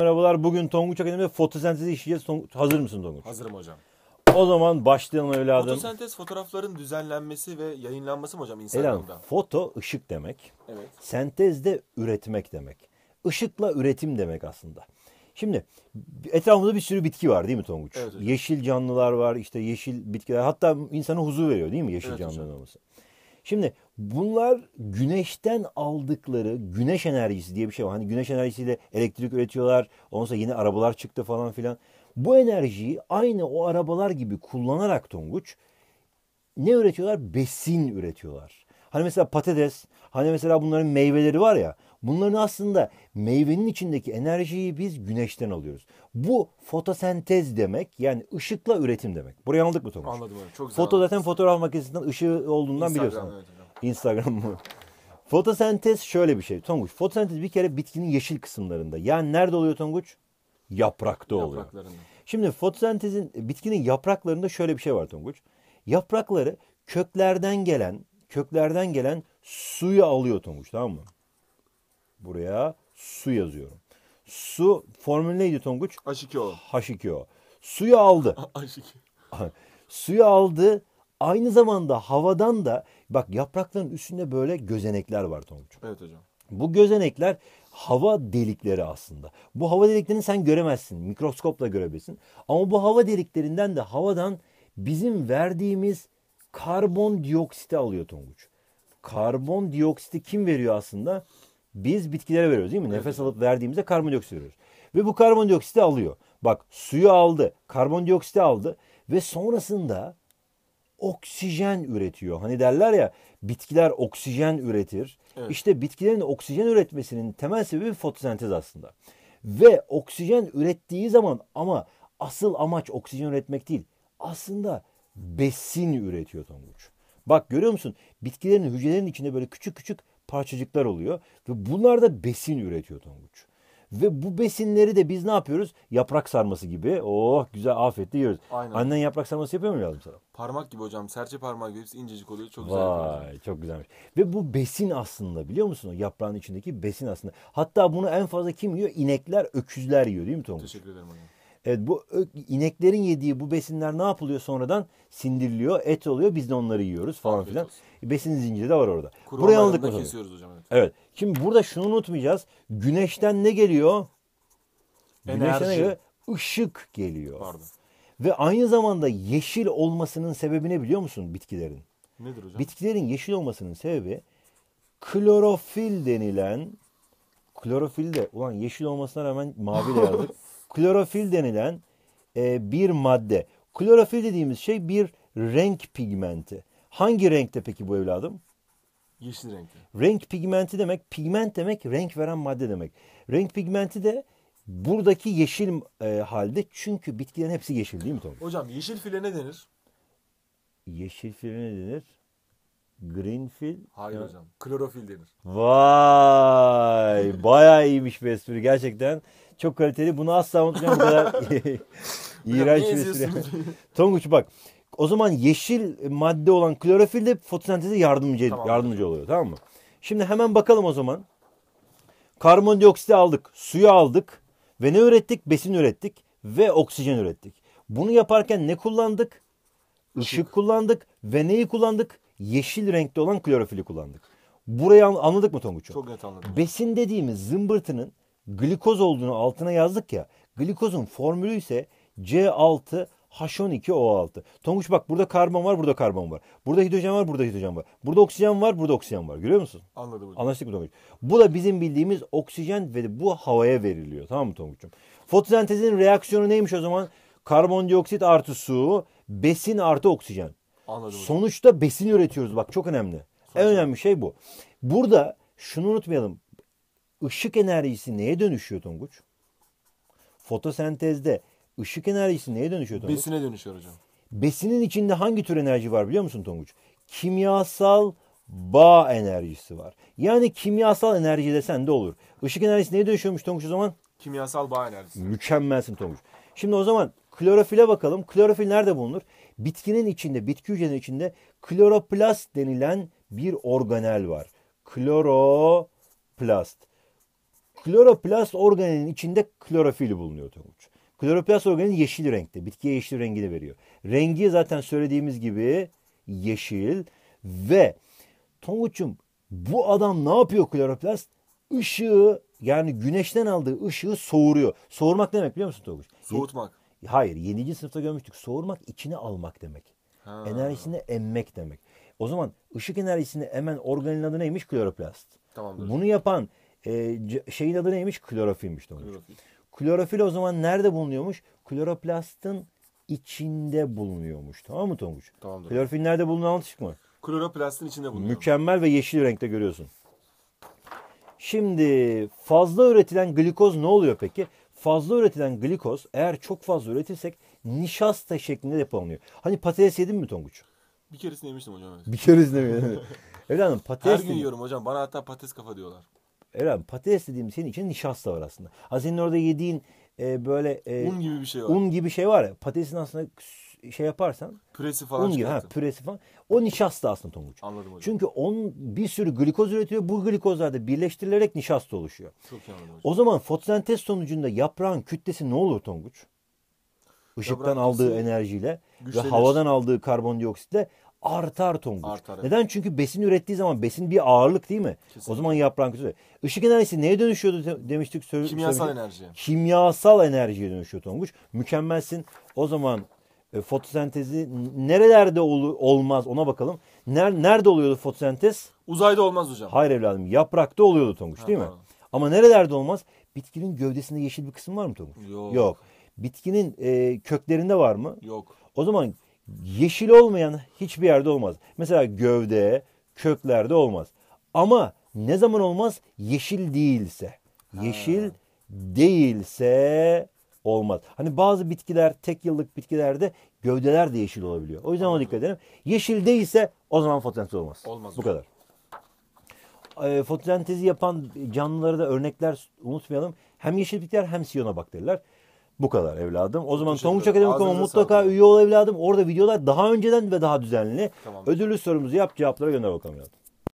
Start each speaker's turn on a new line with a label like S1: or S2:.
S1: Merhabalar. Bugün Tonguç Akademi'de fotosentezi işleyeceğiz. hazır mısın Tonguç? Hazırım hocam. O zaman başlayalım evladım. Fotosentez fotoğrafların düzenlenmesi ve yayınlanması mı hocam Instagram'da? foto ışık demek. Evet. Sentez de üretmek demek. Işıkla üretim demek aslında. Şimdi etrafımızda bir sürü bitki var değil mi Tonguç? Evet Yeşil canlılar var, işte yeşil bitkiler. Hatta insana huzur veriyor değil mi yeşil evet canlıların olması? Şimdi Bunlar güneşten aldıkları güneş enerjisi diye bir şey var. Hani güneş enerjisiyle elektrik üretiyorlar. Ondan sonra yeni arabalar çıktı falan filan. Bu enerjiyi aynı o arabalar gibi kullanarak Tonguç ne üretiyorlar? Besin üretiyorlar. Hani mesela patates, hani mesela bunların meyveleri var ya. Bunların aslında meyvenin içindeki enerjiyi biz güneşten alıyoruz. Bu fotosentez demek yani ışıkla üretim demek. Burayı anladık mı Tonguç? Anladım. Çok güzel Foto anladım. zaten fotoğraf makinesinden ışığı olduğundan Instagram, biliyorsun. Evet, evet. Instagram mı? Fotosentez şöyle bir şey Tonguç. Fotosentez bir kere bitkinin yeşil kısımlarında. Yani nerede oluyor Tonguç? Yaprakta oluyor. Şimdi fotosentezin bitkinin yapraklarında şöyle bir şey var Tonguç. Yaprakları köklerden gelen köklerden gelen suyu alıyor Tonguç tamam mı? Buraya su yazıyorum. Su formülü neydi Tonguç? H2O. H2O. Suyu aldı. H2. Suyu aldı Aynı zamanda havadan da bak yaprakların üstünde böyle gözenekler var Tonguç'um. Evet hocam. Bu gözenekler hava delikleri aslında. Bu hava deliklerini sen göremezsin. Mikroskopla görebilirsin. Ama bu hava deliklerinden de havadan bizim verdiğimiz karbondioksiti alıyor Tonguç. Karbondioksiti kim veriyor aslında? Biz bitkilere veriyoruz değil mi? Evet. Nefes alıp verdiğimizde karbondioksit veriyoruz. Ve bu karbondioksiti alıyor. Bak suyu aldı, karbondioksiti aldı ve sonrasında oksijen üretiyor. Hani derler ya bitkiler oksijen üretir. Evet. İşte bitkilerin oksijen üretmesinin temel sebebi fotosentez aslında. Ve oksijen ürettiği zaman ama asıl amaç oksijen üretmek değil. Aslında besin üretiyor Tonguç. Bak görüyor musun? Bitkilerin hücrelerinin içinde böyle küçük küçük parçacıklar oluyor ve bunlar da besin üretiyor Tonguç. Ve bu besinleri de biz ne yapıyoruz? Yaprak sarması gibi. Oh güzel afiyetle yiyoruz. Aynen. Annen yaprak sarması yapıyor mu lazım sana? Parmak gibi hocam. Serçe parmağı gibi hepsi incecik oluyor. Çok güzel. Vay çok güzelmiş. Ve bu besin aslında biliyor musun? O yaprağın içindeki besin aslında. Hatta bunu en fazla kim yiyor? İnekler, öküzler yiyor değil mi Tonguç? Teşekkür ederim hocam. Evet bu ineklerin yediği bu besinler ne yapılıyor sonradan? Sindiriliyor, et oluyor. Biz de onları yiyoruz falan filan. Besin zinciri de var orada. Kuru Buraya aldık mı? Kesiyoruz hocam. Evet. evet. Şimdi burada şunu unutmayacağız. Güneşten ne geliyor?
S2: Enerji. Güneşten ne geliyor?
S1: Işık geliyor. Pardon. Ve aynı zamanda yeşil olmasının sebebi ne biliyor musun bitkilerin? Nedir hocam? Bitkilerin yeşil olmasının sebebi klorofil denilen klorofil de ulan yeşil olmasına rağmen mavi de yazdık. klorofil denilen e, bir madde. Klorofil dediğimiz şey bir renk pigmenti. Hangi renkte peki bu evladım? Yeşil renkte. Renk pigmenti demek, pigment demek renk veren madde demek. Renk pigmenti de buradaki yeşil e, halde çünkü bitkilerin hepsi yeşil değil mi Tom? Hocam yeşil file ne denir? Yeşil file ne denir? Green fil? Hayır ya. hocam. Klorofil denir. Vay! Bayağı iyiymiş bir espri gerçekten. Çok kaliteli. Bunu asla unutmayacağım. Bu kadar iğrenç bir süre. Tonguç bak. O zaman yeşil madde olan klorofil de fotosenteze yardımcı, tamam. yardımcı oluyor. Tamam mı? Şimdi hemen bakalım o zaman. Karbondioksiti aldık. Suyu aldık. Ve ne ürettik? Besin ürettik. Ve oksijen ürettik. Bunu yaparken ne kullandık? Işık, kullandık. Ve neyi kullandık? Yeşil renkte olan klorofili kullandık. Burayı anladık mı Tonguç'u? Çok net anladım. Besin dediğimiz zımbırtının glikoz olduğunu altına yazdık ya. Glikozun formülü ise C6H12O6. Tonguç bak burada karbon var, burada karbon var. Burada hidrojen var, burada hidrojen var. Burada oksijen var, burada oksijen var. Görüyor musun? Anladım hocam. Anlaştık mı Tonguç? Bu da bizim bildiğimiz oksijen ve bu havaya veriliyor. Tamam mı Tonguç'um? Fotosentezin reaksiyonu neymiş o zaman? Karbondioksit artı su, besin artı oksijen. Anladım. Sonuçta besin üretiyoruz. Bak çok önemli. Sonuçta. En önemli şey bu. Burada şunu unutmayalım ışık enerjisi neye dönüşüyor Tonguç? Fotosentezde ışık enerjisi neye dönüşüyor Tonguç? Besine dönüşüyor hocam. Besinin içinde hangi tür enerji var biliyor musun Tonguç? Kimyasal bağ enerjisi var. Yani kimyasal enerji desen de olur. Işık enerjisi neye dönüşüyormuş Tonguç o zaman? Kimyasal bağ enerjisi. Mükemmelsin Tonguç. Şimdi o zaman klorofile bakalım. Klorofil nerede bulunur? Bitkinin içinde, bitki hücrenin içinde kloroplast denilen bir organel var. Kloroplast. Kloroplast organelin içinde klorofil bulunuyor Tonguç. Kloroplast organeli yeşil renkte. Bitkiye yeşil rengini veriyor. Rengi zaten söylediğimiz gibi yeşil ve Tonguç'um bu adam ne yapıyor kloroplast? Işığı yani güneşten aldığı ışığı soğuruyor. Soğurmak ne demek biliyor musun Tonguç? Soğutmak. Hayır 7. sınıfta görmüştük. Soğurmak içine almak demek. Ha. Enerjisini emmek demek. O zaman ışık enerjisini emen organın adı neymiş? Kloroplast. Tamamdır. Bunu yapan e, şeyin adı neymiş? Klorofilmiş. Doğru. Klorofil. Klorofil o zaman nerede bulunuyormuş? Kloroplastın içinde bulunuyormuş. Tamam mı Tonguç? Tamamdır. Klorofil nerede bulunuyor anlatışık mı? Kloroplastın içinde bulunuyor. Mükemmel ve yeşil renkte görüyorsun. Şimdi fazla üretilen glikoz ne oluyor peki? Fazla üretilen glikoz eğer çok fazla üretirsek nişasta şeklinde depolanıyor. Hani patates yedin mi Tonguç? Bir keresini yemiştim hocam. Bir keresini mi? Evladım patates... Her gün yiyorum hocam. Bana hatta patates kafa diyorlar. Eren patates dediğim senin için nişasta var aslında. Ha senin orada yediğin e, böyle e, un gibi bir şey var. Un gibi şey var ya. Patatesin aslında şey yaparsan püresi falan un gibi, ha, püresi falan. O nişasta aslında Tonguç. Anladım hocam. Çünkü on bir sürü glikoz üretiyor. Bu glikozlar da birleştirilerek nişasta oluşuyor. Çok anladım hocam. O zaman fotosentez sonucunda yaprağın kütlesi ne olur Tonguç? Işıktan aldığı enerjiyle güçlenir. ve havadan aldığı karbondioksitle artar tonguç. Artar, evet. Neden? Çünkü besin ürettiği zaman besin bir ağırlık değil mi? Kesinlikle. O zaman yaprak kötü. Işık enerjisi neye dönüşüyordu demiştik? Sö- Kimyasal söylemiştik. enerji. Kimyasal enerjiye dönüşüyor tonguç. Mükemmelsin. O zaman e, fotosentezi nerelerde ol- olmaz ona bakalım. Ner- nerede oluyordu fotosentez? Uzayda olmaz hocam. Hayır evladım. Yaprakta oluyordu tonguç ha, değil mi? Tamam. Ama nerelerde olmaz? Bitkinin gövdesinde yeşil bir kısım var mı tonguç? Yok. Yok. Bitkinin e, köklerinde var mı? Yok. O zaman Yeşil olmayan hiçbir yerde olmaz. Mesela gövde, köklerde olmaz. Ama ne zaman olmaz? Yeşil değilse. Yeşil ha. değilse olmaz. Hani bazı bitkiler, tek yıllık bitkilerde gövdeler de yeşil olabiliyor. O yüzden ona dikkat edelim. Yeşil değilse o zaman fotosentez olmaz. Olmaz. Bu kadar. E, fotosentezi yapan canlılara da örnekler unutmayalım. Hem yeşil bitkiler hem siyona bakteriler. Bu kadar evladım. O zaman Tonguç Akademik.com'a mutlaka sağladım. üye ol evladım. Orada videolar daha önceden ve daha düzenli. Tamam. Ödüllü sorumuzu yap cevaplara gönder bakalım evladım.